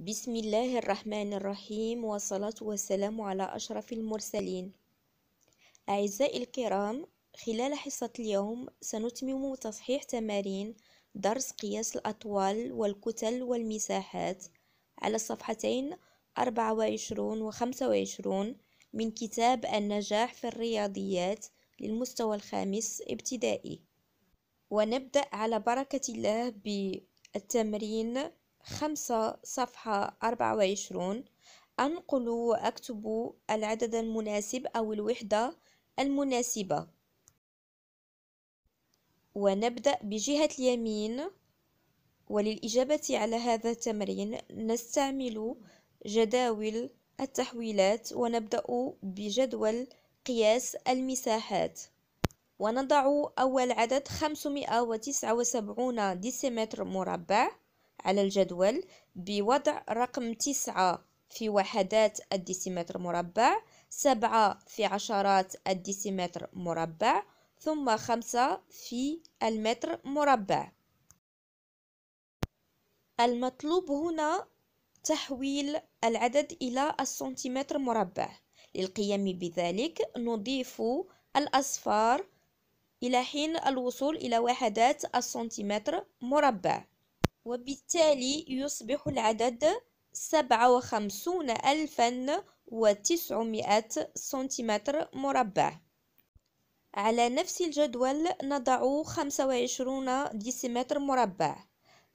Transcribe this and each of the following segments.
بسم الله الرحمن الرحيم والصلاة والسلام على أشرف المرسلين أعزائي الكرام خلال حصة اليوم سنتمم تصحيح تمارين درس قياس الأطوال والكتل والمساحات على الصفحتين 24 و 25 من كتاب النجاح في الرياضيات للمستوى الخامس ابتدائي ونبدأ على بركة الله بالتمرين خمسة صفحة أربعة وعشرون أنقل وأكتب العدد المناسب أو الوحدة المناسبة ونبدأ بجهة اليمين وللإجابة على هذا التمرين نستعمل جداول التحويلات ونبدأ بجدول قياس المساحات ونضع أول عدد 579 ديسيمتر مربع على الجدول بوضع رقم تسعة في وحدات الديسيمتر مربع سبعة في عشرات الديسيمتر مربع ثم خمسة في المتر مربع المطلوب هنا تحويل العدد إلى السنتيمتر مربع للقيام بذلك نضيف الأصفار إلى حين الوصول إلى وحدات السنتيمتر مربع وبالتالي يصبح العدد سبعة وخمسون ألفا وتسعمائة سنتيمتر مربع على نفس الجدول نضع خمسة وعشرون ديسيمتر مربع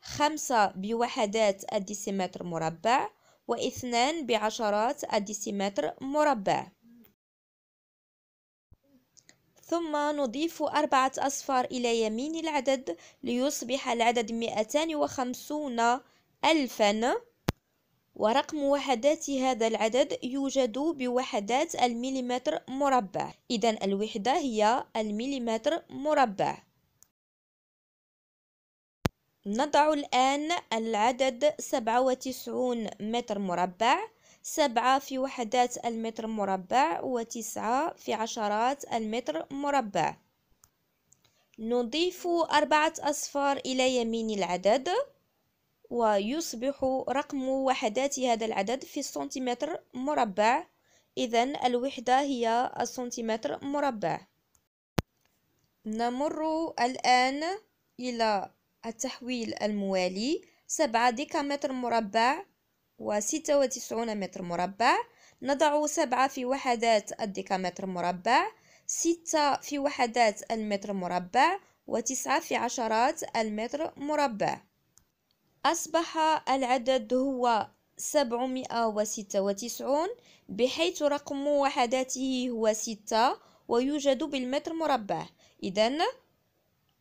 خمسة بوحدات الديسيمتر مربع واثنان بعشرات الديسيمتر مربع ثم نضيف أربعة أصفار إلى يمين العدد ليصبح العدد 250 ألفا ورقم وحدات هذا العدد يوجد بوحدات المليمتر مربع إذا الوحدة هي المليمتر مربع نضع الآن العدد 97 متر مربع سبعة في وحدات المتر مربع وتسعة في عشرات المتر مربع نضيف أربعة أصفار إلى يمين العدد ويصبح رقم وحدات هذا العدد في السنتيمتر مربع إذا الوحدة هي السنتيمتر مربع نمر الآن إلى التحويل الموالي سبعة ديكامتر مربع وستة وتسعون متر مربع نضع سبعة في وحدات الديكامتر مربع ستة في وحدات المتر مربع وتسعة في عشرات المتر مربع أصبح العدد هو سبعمائة وستة وتسعون بحيث رقم وحداته هو ستة ويوجد بالمتر مربع إذا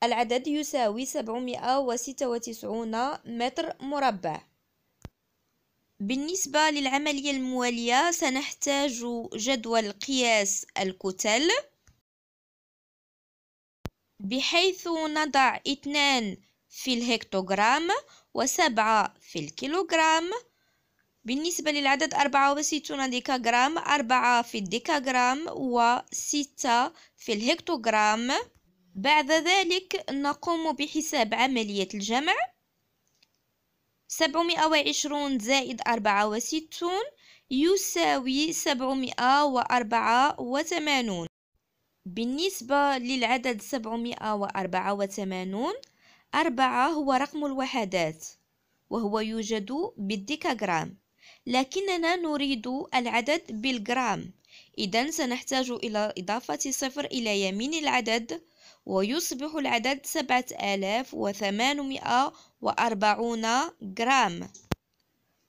العدد يساوي سبعمائة وستة وتسعون متر مربع بالنسبة للعملية الموالية سنحتاج جدول قياس الكتل بحيث نضع اثنان في الهكتوغرام وسبعة في الكيلوغرام بالنسبة للعدد أربعة وستون ديكاغرام أربعة في الديكاغرام وستة في الهكتوغرام بعد ذلك نقوم بحساب عملية الجمع سبعمائة وعشرون زائد أربعة وستون يساوي سبعمائة وأربعة وثمانون بالنسبة للعدد سبعمائة وأربعة وثمانون أربعة هو رقم الوحدات وهو يوجد بالديكاغرام لكننا نريد العدد بالجرام إذا سنحتاج إلى إضافة صفر إلى يمين العدد ويصبح العدد سبعة آلاف وثمانمائة وأربعون جرام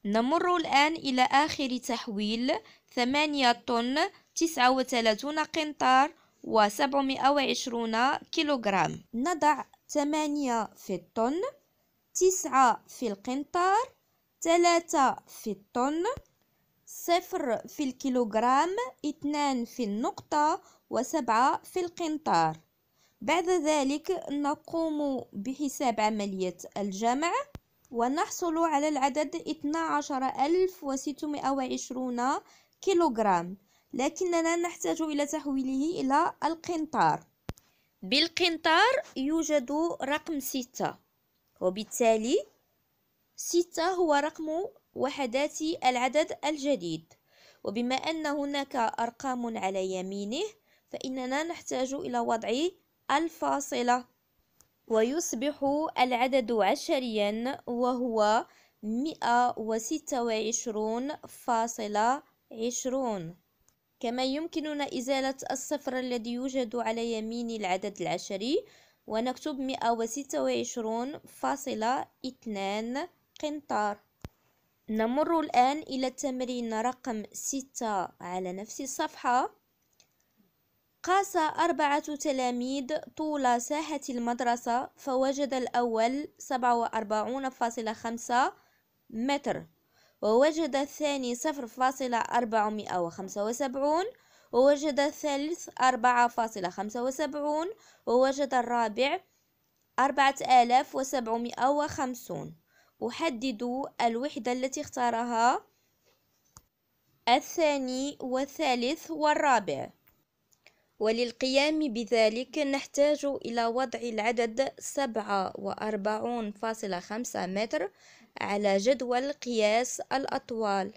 نمر الآن إلى آخر تحويل ثمانية طن تسعة وثلاثون قنطار وسبعمائة وعشرون كيلوغرام نضع ثمانية في الطن تسعة في القنطار ثلاثة في الطن صفر في الكيلوغرام اثنان في النقطة وسبعة في القنطار بعد ذلك نقوم بحساب عملية الجمع ونحصل على العدد 12620 كيلوغرام لكننا نحتاج إلى تحويله إلى القنطار بالقنطار يوجد رقم ستة وبالتالي ستة هو رقم وحدات العدد الجديد وبما أن هناك أرقام على يمينه فإننا نحتاج إلى وضع الفاصلة ويصبح العدد عشريا وهو مئة وستة وعشرون فاصلة عشرون كما يمكننا إزالة الصفر الذي يوجد على يمين العدد العشري ونكتب مئة وستة وعشرون فاصلة اثنان قنطار نمر الآن إلى التمرين رقم ستة على نفس الصفحة قاس أربعة تلاميذ طول ساحة المدرسة فوجد الأول 47.5 متر ووجد الثاني 0.475 ووجد الثالث 4.75 ووجد الرابع 4750 أحدد الوحدة التي اختارها الثاني والثالث والرابع وللقيام بذلك نحتاج إلى وضع العدد 47.5 متر على جدول قياس الأطوال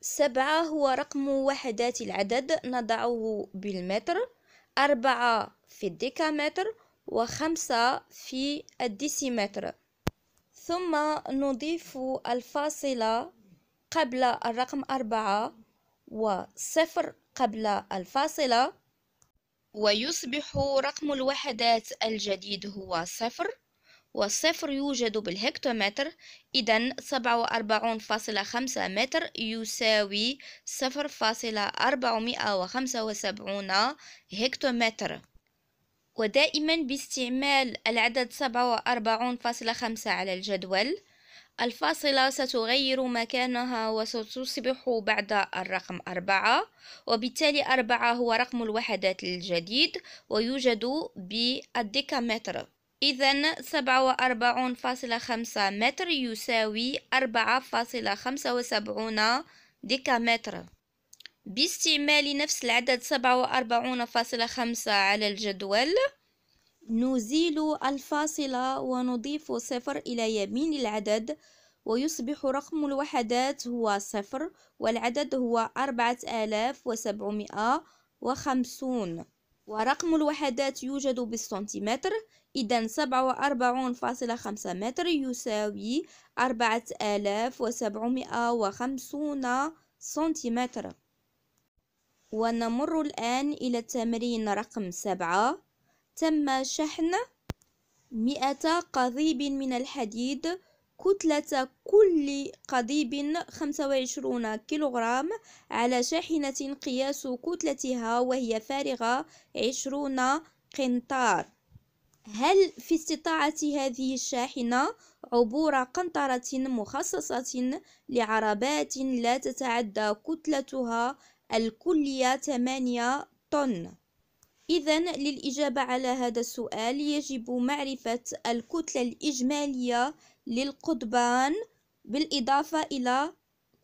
سبعة هو رقم وحدات العدد نضعه بالمتر أربعة في الديكامتر و5 في الديسيمتر ثم نضيف الفاصلة قبل الرقم أربعة وصفر قبل الفاصلة ويصبح رقم الوحدات الجديد هو صفر والصفر يوجد بالهكتومتر إذا سبعة وأربعون فاصلة خمسة متر يساوي صفر فاصلة أربعمائة وخمسة وسبعون هكتومتر ودائما باستعمال العدد سبعة وأربعون فاصلة خمسة على الجدول الفاصلة ستغير مكانها وستصبح بعد الرقم أربعة وبالتالي أربعة هو رقم الوحدات الجديد ويوجد بالديكامتر إذا سبعة وأربعون فاصلة خمسة متر يساوي أربعة فاصلة خمسة وسبعون ديكامتر باستعمال نفس العدد سبعة وأربعون فاصلة خمسة على الجدول نزيل الفاصلة ونضيف صفر إلى يمين العدد ويصبح رقم الوحدات هو صفر والعدد هو أربعة آلاف وسبعمائة وخمسون ورقم الوحدات يوجد بالسنتيمتر إذا سبعة وأربعون فاصلة خمسة متر يساوي أربعة آلاف وسبعمائة وخمسون سنتيمتر ونمر الآن إلى التمرين رقم سبعة تم شحن مئة قضيب من الحديد كتلة كل قضيب 25 كيلوغرام على شاحنة قياس كتلتها وهي فارغة 20 قنطار هل في استطاعة هذه الشاحنة عبور قنطرة مخصصة لعربات لا تتعدى كتلتها الكلية 8 طن إذا للإجابة على هذا السؤال يجب معرفة الكتلة الإجمالية للقضبان بالإضافة إلى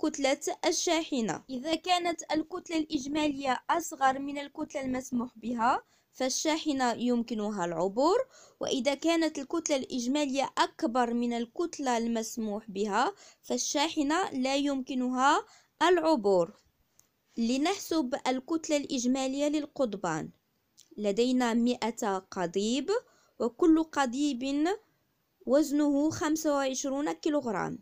كتلة الشاحنة إذا كانت الكتلة الإجمالية أصغر من الكتلة المسموح بها فالشاحنة يمكنها العبور وإذا كانت الكتلة الإجمالية أكبر من الكتلة المسموح بها فالشاحنة لا يمكنها العبور لنحسب الكتلة الإجمالية للقضبان لدينا مئة قضيب وكل قضيب وزنه خمسة وعشرون كيلوغرام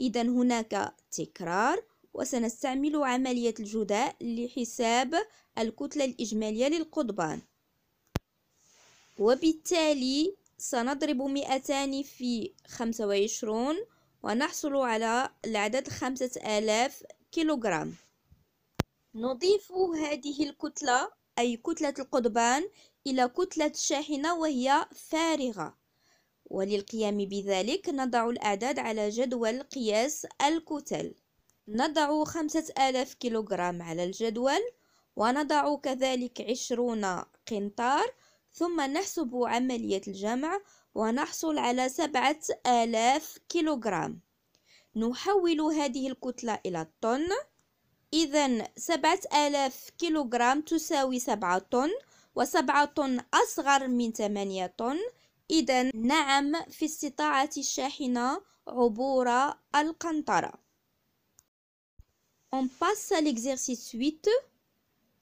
إذا هناك تكرار وسنستعمل عملية الجداء لحساب الكتلة الإجمالية للقضبان وبالتالي سنضرب مئتان في خمسة وعشرون ونحصل على العدد خمسة آلاف كيلوغرام نضيف هذه الكتلة أي كتلة القضبان إلى كتلة الشاحنة وهي فارغة وللقيام بذلك نضع الأعداد على جدول قياس الكتل نضع خمسة آلاف كيلوغرام على الجدول ونضع كذلك عشرون قنطار ثم نحسب عملية الجمع ونحصل على سبعة آلاف كيلوغرام نحول هذه الكتلة إلى الطن إذا سبعة آلاف كيلوغرام تساوي سبعة طن وسبعة طن أصغر من ثمانية طن إذا نعم في استطاعة الشاحنة عبور القنطرة On passe à l'exercice 8.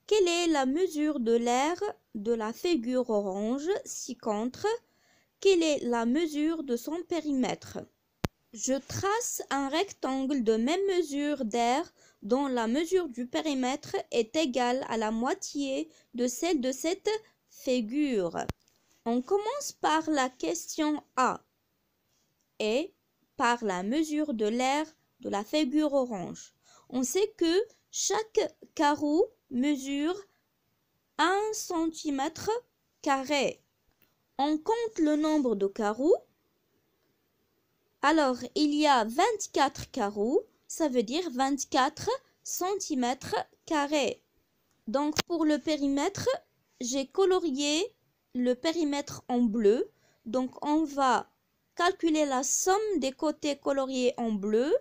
Quelle est la mesure de l'air de la figure orange ci contre Quelle est la mesure de son périmètre je trace un rectangle de même mesure d'air dont la mesure du périmètre est égale à la moitié de celle de cette figure. On commence par la question A et par la mesure de l'air de la figure orange. On sait que chaque carreau mesure 1 cm carré. On compte le nombre de carreaux alors, il y a 24 carreaux, ça veut dire 24 cm carrés. Donc, pour le périmètre, j'ai colorié le périmètre en bleu. Donc, on va calculer la somme des côtés coloriés en bleu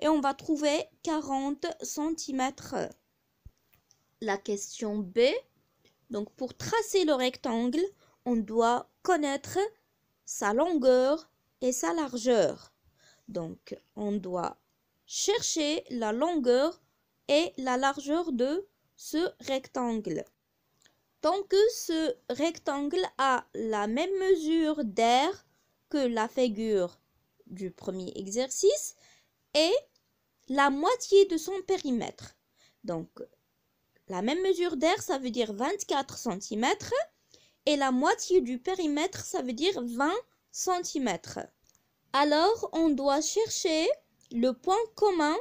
et on va trouver 40 cm. La question B. Donc, pour tracer le rectangle, on doit connaître sa longueur, et sa largeur. Donc, on doit chercher la longueur et la largeur de ce rectangle. Tant que ce rectangle a la même mesure d'air que la figure du premier exercice et la moitié de son périmètre. Donc, la même mesure d'air, ça veut dire 24 cm et la moitié du périmètre, ça veut dire 20 cm centimètres. Alors on doit chercher le point commun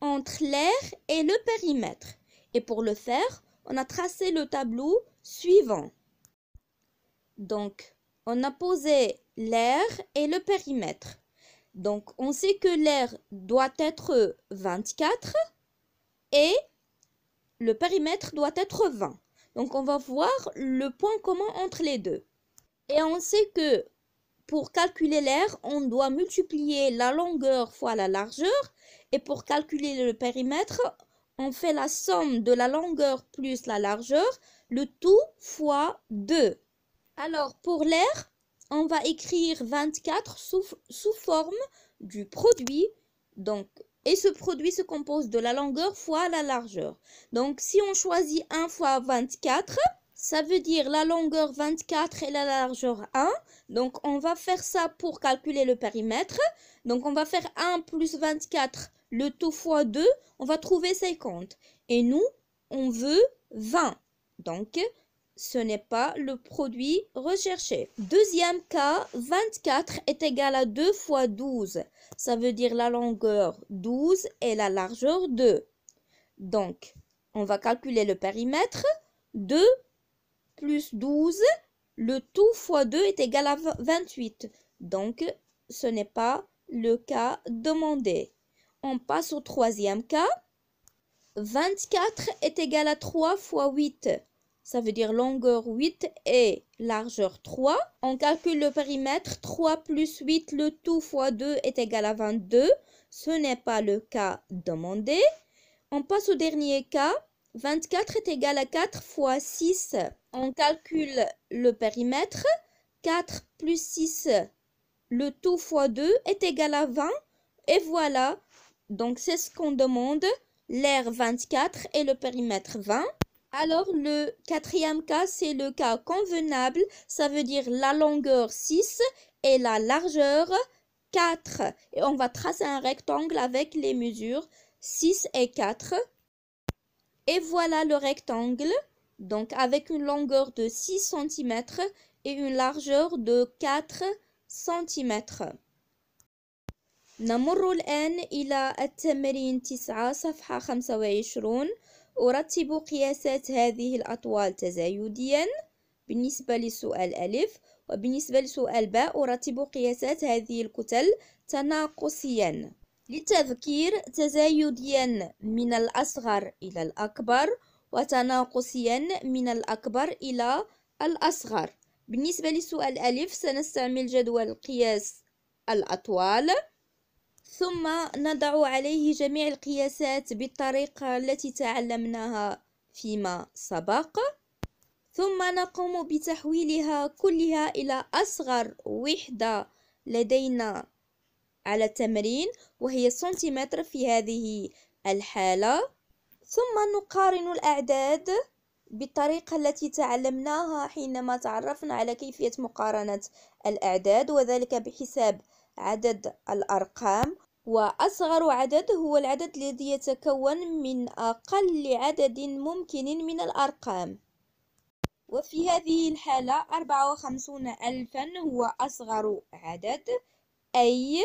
entre l'air et le périmètre. Et pour le faire, on a tracé le tableau suivant. Donc, on a posé l'air et le périmètre. Donc, on sait que l'air doit être 24 et le périmètre doit être 20. Donc, on va voir le point commun entre les deux. Et on sait que pour calculer l'air, on doit multiplier la longueur fois la largeur et pour calculer le périmètre, on fait la somme de la longueur plus la largeur, le tout fois 2. Alors pour l'air, on va écrire 24 sous, sous forme du produit. Donc, et ce produit se compose de la longueur fois la largeur. Donc si on choisit 1 fois 24, ça veut dire la longueur 24 et la largeur 1. Donc on va faire ça pour calculer le périmètre. Donc on va faire 1 plus 24, le tout fois 2, on va trouver 50. Et nous, on veut 20. Donc ce n'est pas le produit recherché. Deuxième cas, 24 est égal à 2 fois 12. Ça veut dire la longueur 12 et la largeur 2. Donc, on va calculer le périmètre. 2 plus 12, le tout fois 2 est égal à 28. Donc, ce n'est pas le cas demandé. On passe au troisième cas. 24 est égal à 3 fois 8. Ça veut dire longueur 8 et largeur 3. On calcule le périmètre. 3 plus 8, le tout fois 2 est égal à 22. Ce n'est pas le cas demandé. On passe au dernier cas. 24 est égal à 4 fois 6. On calcule le périmètre. 4 plus 6, le tout fois 2 est égal à 20. Et voilà, donc c'est ce qu'on demande. L'air 24 et le périmètre 20. Alors le quatrième cas, c'est le cas convenable. Ça veut dire la longueur 6 et la largeur 4. Et on va tracer un rectangle avec les mesures 6 et 4. Et voilà le rectangle, donc avec une longueur de 6 cm et une largeur de 4 cm. نمر الآن إلى التمرين 9 صفحة 25 أرتب قياسات هذه الأطوال تزايديا بالنسبة لسؤال ألف وبالنسبة لسؤال باء أرتب قياسات هذه الكتل تناقصيا لتذكير تزايديا من الأصغر إلى الأكبر وتناقصيا من الأكبر إلى الأصغر بالنسبة لسؤال ألف سنستعمل جدول قياس الأطوال ثم نضع عليه جميع القياسات بالطريقة التي تعلمناها فيما سبق ثم نقوم بتحويلها كلها إلى أصغر وحدة لدينا على التمرين وهي سنتيمتر في هذه الحالة ثم نقارن الأعداد بالطريقة التي تعلمناها حينما تعرفنا على كيفية مقارنة الأعداد وذلك بحساب عدد الأرقام وأصغر عدد هو العدد الذي يتكون من أقل عدد ممكن من الأرقام وفي هذه الحالة أربعة وخمسون ألفا هو أصغر عدد أي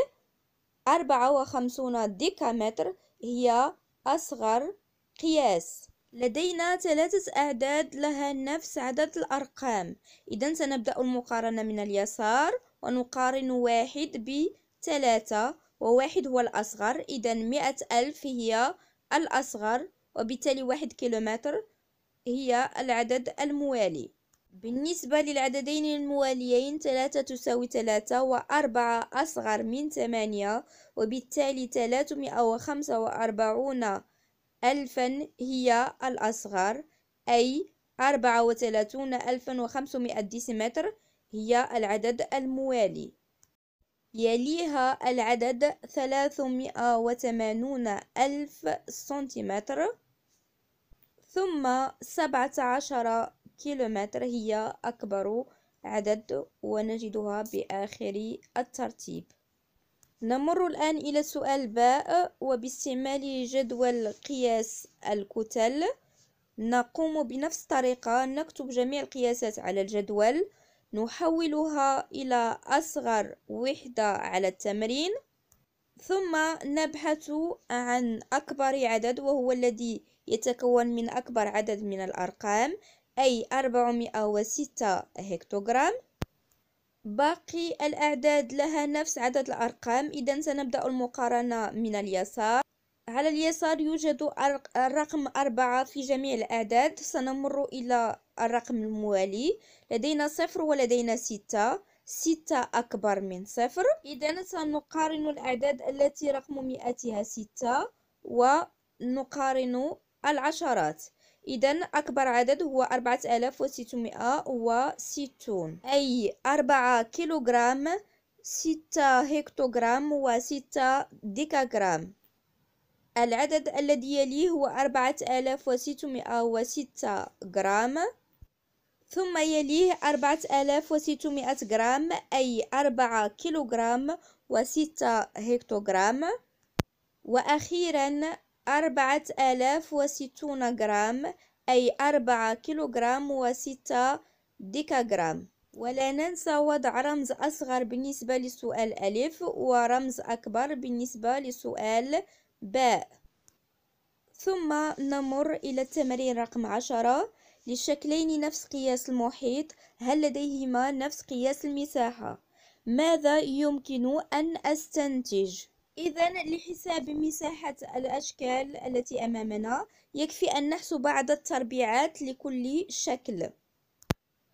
أربعة وخمسون ديكامتر هي أصغر قياس لدينا ثلاثة أعداد لها نفس عدد الأرقام إذا سنبدأ المقارنة من اليسار ونقارن واحد بثلاثة وواحد هو الأصغر إذا مئة ألف هي الأصغر وبالتالي واحد كيلومتر هي العدد الموالي بالنسبة للعددين المواليين ثلاثة تساوي ثلاثة وأربعة أصغر من ثمانية وبالتالي ثلاثمائة وخمسة وأربعون ألفا هي الأصغر أي أربعة وثلاثون ألفا وخمسمائة ديسيمتر هي العدد الموالي يليها العدد ثلاثمائة وثمانون ألف سنتيمتر ثم سبعة عشر كيلومتر هي أكبر عدد ونجدها بآخر الترتيب نمر الآن إلى سؤال باء وباستعمال جدول قياس الكتل نقوم بنفس الطريقة نكتب جميع القياسات على الجدول نحولها إلى أصغر وحدة على التمرين ثم نبحث عن أكبر عدد وهو الذي يتكون من أكبر عدد من الأرقام أي 406 هكتوغرام باقي الأعداد لها نفس عدد الأرقام إذا سنبدأ المقارنة من اليسار على اليسار يوجد الرقم أربعة في جميع الأعداد سنمر إلى الرقم الموالي لدينا صفر ولدينا ستة ستة أكبر من صفر إذا سنقارن الأعداد التي رقم مئتها ستة ونقارن العشرات إذا أكبر عدد هو 4660 أي 4 كيلوغرام 6 هكتوغرام و6 ديكاغرام العدد الذي يليه هو 4606 جرام ثم يليه 4600 جرام أي 4 كيلوغرام و6 هكتوغرام وأخيرا أربعة آلاف وستون جرام أي أربعة كيلوغرام وستة ديكاغرام ولا ننسى وضع رمز أصغر بالنسبة لسؤال ألف ورمز أكبر بالنسبة لسؤال باء ثم نمر إلى التمرين رقم عشرة للشكلين نفس قياس المحيط هل لديهما نفس قياس المساحة ماذا يمكن أن أستنتج؟ إذا لحساب مساحة الأشكال التي أمامنا يكفي أن نحسب بعض التربيعات لكل شكل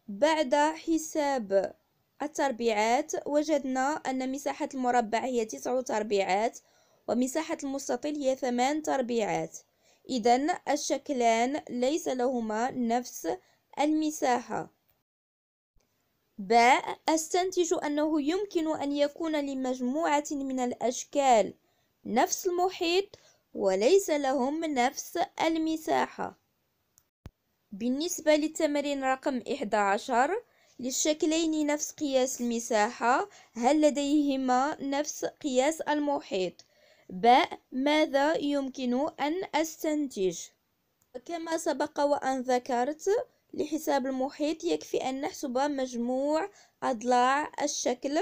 بعد حساب التربيعات وجدنا أن مساحة المربع هي تسع تربيعات ومساحة المستطيل هي ثمان تربيعات إذا الشكلان ليس لهما نفس المساحة باء أستنتج أنه يمكن أن يكون لمجموعة من الأشكال نفس المحيط وليس لهم نفس المساحة بالنسبة للتمرين رقم 11 للشكلين نفس قياس المساحة هل لديهما نفس قياس المحيط باء ماذا يمكن أن أستنتج كما سبق وأن ذكرت لحساب المحيط يكفي أن نحسب مجموع أضلاع الشكل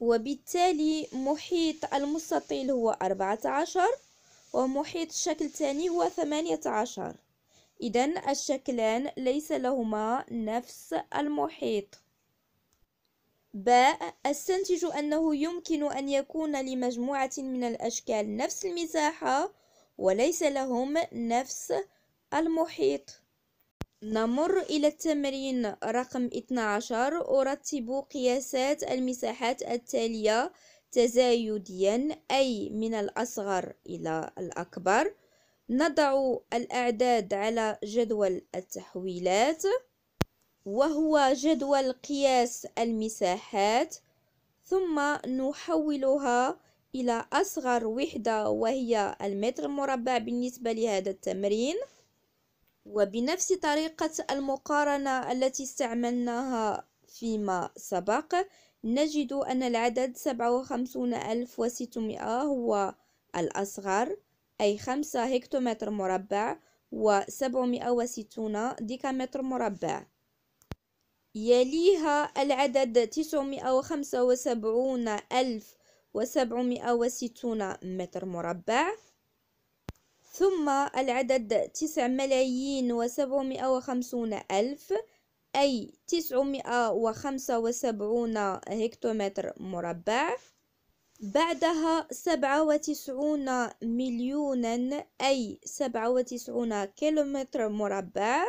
وبالتالي محيط المستطيل هو أربعة عشر ومحيط الشكل الثاني هو ثمانية عشر إذا الشكلان ليس لهما نفس المحيط باء استنتج أنه يمكن أن يكون لمجموعة من الأشكال نفس المساحة وليس لهم نفس المحيط نمر إلى التمرين رقم 12 أرتب قياسات المساحات التالية تزايديا أي من الأصغر إلى الأكبر نضع الأعداد على جدول التحويلات وهو جدول قياس المساحات ثم نحولها إلى أصغر وحدة وهي المتر مربع بالنسبة لهذا التمرين وبنفس طريقة المقارنة التي استعملناها فيما سبق نجد أن العدد 57600 هو الأصغر أي 5 هكتومتر مربع و760 ديكامتر مربع يليها العدد 975760 متر مربع ثم العدد تسع ملايين وسبعمائة وخمسون ألف أي تسعمائة وخمسة وسبعون هكتومتر مربع بعدها سبعة وتسعون مليونا أي سبعة وتسعون كيلومتر مربع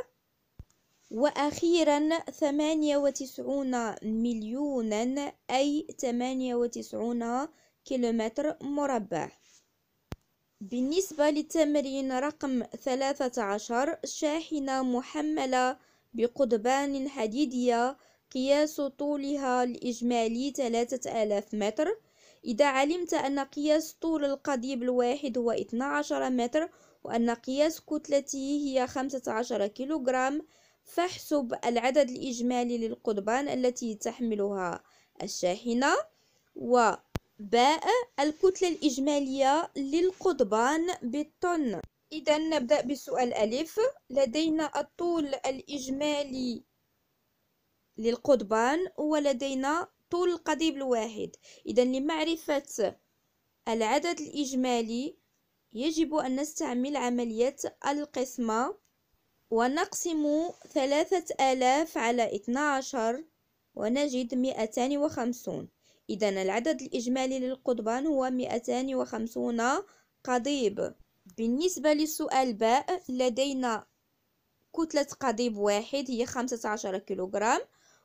وأخيرا ثمانية وتسعون مليونا أي ثمانية وتسعون كيلومتر مربع بالنسبة للتمرين رقم 13 شاحنة محملة بقضبان حديدية قياس طولها الإجمالي 3000 متر إذا علمت أن قياس طول القضيب الواحد هو 12 متر وأن قياس كتلته هي 15 كيلوغرام فاحسب العدد الإجمالي للقضبان التي تحملها الشاحنة و باء الكتلة الإجمالية للقضبان بالطن إذا نبدأ بسؤال ألف لدينا الطول الإجمالي للقضبان ولدينا طول القضيب الواحد إذا لمعرفة العدد الإجمالي يجب أن نستعمل عملية القسمة ونقسم ثلاثة آلاف على اثنا عشر ونجد مئتان وخمسون إذا العدد الإجمالي للقضبان هو 250 قضيب بالنسبة للسؤال باء لدينا كتلة قضيب واحد هي 15 كيلوغرام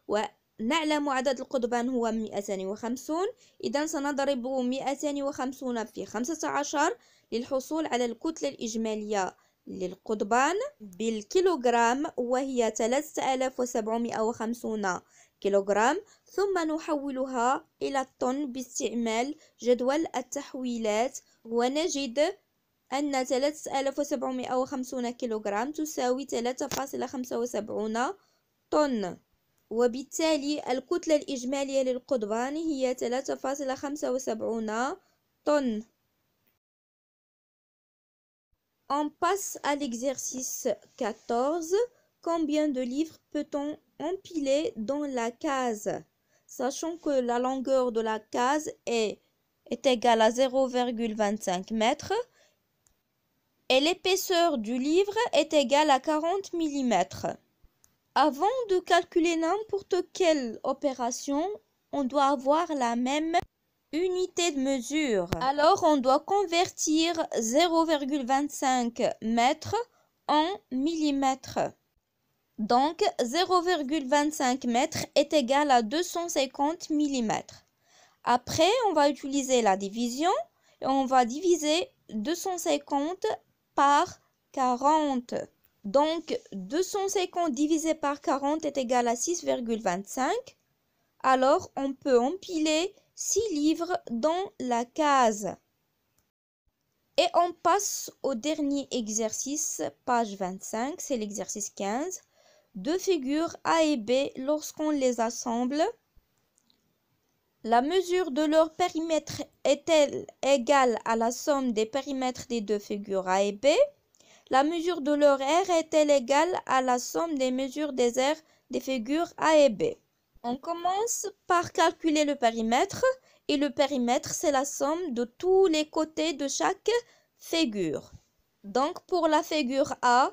ونعلم عدد القضبان هو 250 إذا سنضرب 250 في 15 للحصول على الكتلة الإجمالية للقضبان بالكيلوغرام وهي 3750 كيلوغرام ثم نحولها إلى الطن باستعمال جدول التحويلات ونجد أن 3750 كيلوغرام تساوي 3.75 طن وبالتالي الكتلة الإجمالية للقضبان هي 3.75 طن On passe à l'exercice 14. Combien de livres peut-on empiler dans la case Sachant que la longueur de la case est, égale à 0,25 m. et l'épaisseur du livre est égale à 40 mm. Avant de calculer n'importe quelle opération, on doit avoir la même unité de mesure. Alors, on doit convertir 0,25 m en millimètres. Donc 0,25 m est égal à 250 mm. Après, on va utiliser la division et on va diviser 250 par 40. Donc 250 divisé par 40 est égal à 6,25. Alors on peut empiler 6 livres dans la case. Et on passe au dernier exercice, page 25, c'est l'exercice 15 deux figures A et B lorsqu'on les assemble. La mesure de leur périmètre est-elle égale à la somme des périmètres des deux figures A et B La mesure de leur R est-elle égale à la somme des mesures des R des figures A et B On commence par calculer le périmètre et le périmètre c'est la somme de tous les côtés de chaque figure. Donc pour la figure A,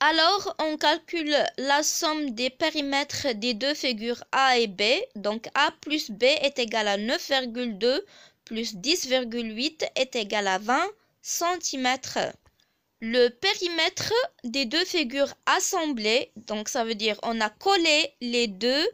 Alors, on calcule la somme des périmètres des deux figures A et B. Donc, A plus B est égal à 9,2 plus 10,8 est égal à 20 cm. Le périmètre des deux figures assemblées, donc ça veut dire on a collé les deux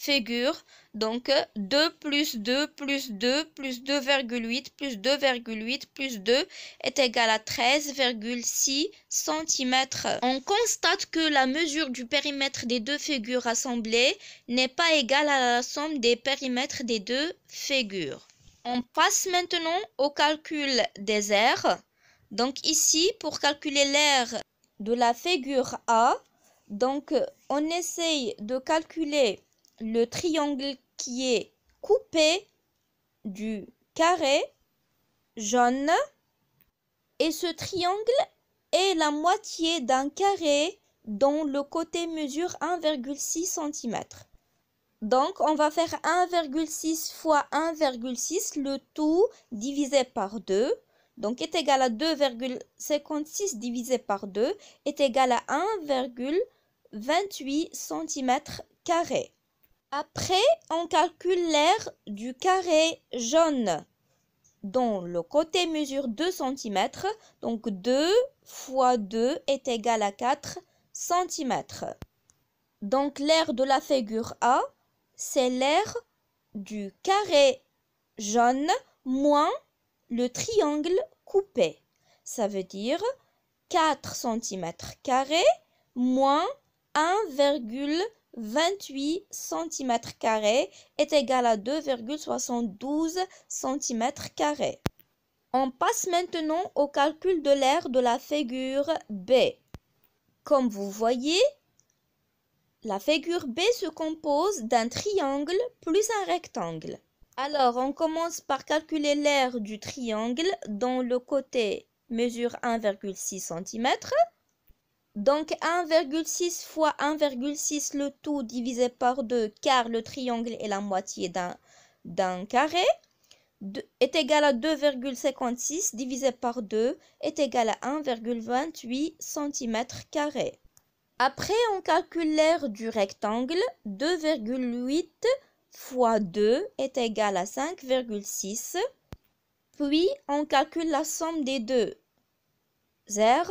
figure. Donc 2 plus 2 plus 2 plus 2,8 plus 2,8 plus 2 est égal à 13,6 cm. On constate que la mesure du périmètre des deux figures assemblées n'est pas égale à la somme des périmètres des deux figures. On passe maintenant au calcul des aires. Donc ici, pour calculer l'aire de la figure A, donc on essaye de calculer le triangle qui est coupé du carré jaune et ce triangle est la moitié d'un carré dont le côté mesure 1,6 cm. Donc on va faire 1,6 fois 1,6, le tout divisé par 2, donc est égal à 2,56 divisé par 2 est égal à 1,28 cm carré. Après, on calcule l'aire du carré jaune dont le côté mesure 2 cm. Donc 2 fois 2 est égal à 4 cm. Donc l'aire de la figure A, c'est l'aire du carré jaune moins le triangle coupé. Ça veut dire 4 cm carré moins 1,5 28 cm est égal à 2,72 cm. On passe maintenant au calcul de l'aire de la figure B. Comme vous voyez, la figure B se compose d'un triangle plus un rectangle. Alors, on commence par calculer l'aire du triangle dont le côté mesure 1,6 cm. Donc 1,6 fois 1,6 le tout divisé par 2 car le triangle est la moitié d'un carré est égal à 2,56 divisé par 2 est égal à 1,28 cm carré. Après, on calcule l'aire du rectangle. 2,8 fois 2 est égal à 5,6. Puis, on calcule la somme des deux aires.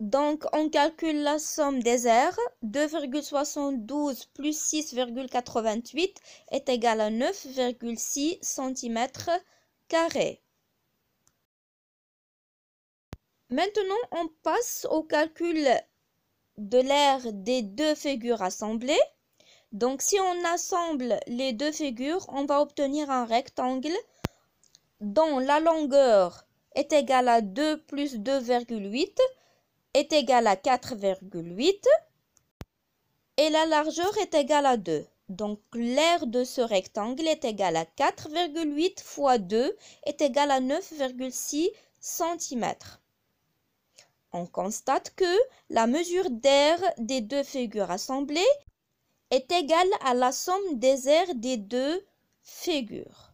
Donc, on calcule la somme des aires. 2,72 plus 6,88 est égal à 9,6 cm carrés. Maintenant, on passe au calcul de l'air des deux figures assemblées. Donc, si on assemble les deux figures, on va obtenir un rectangle dont la longueur est égale à 2 plus 2,8 est égal à 4,8 et la largeur est égale à 2. Donc l'aire de ce rectangle est égale à 4,8 fois 2 est égale à 9,6 cm. On constate que la mesure d'air des deux figures assemblées est égale à la somme des aires des deux figures.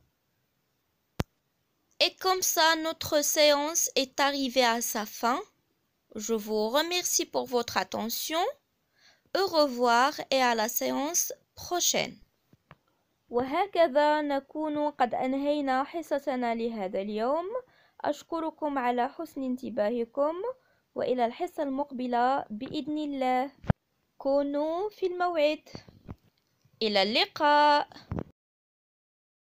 Et comme ça, notre séance est arrivée à sa fin. Je vous remercie pour votre attention. Au revoir et à la séance prochaine. وهكذا نكون قد أنهينا حصتنا لهذا اليوم أشكركم على حسن انتباهكم وإلى الحصة المقبلة بإذن الله كونوا في الموعد إلى اللقاء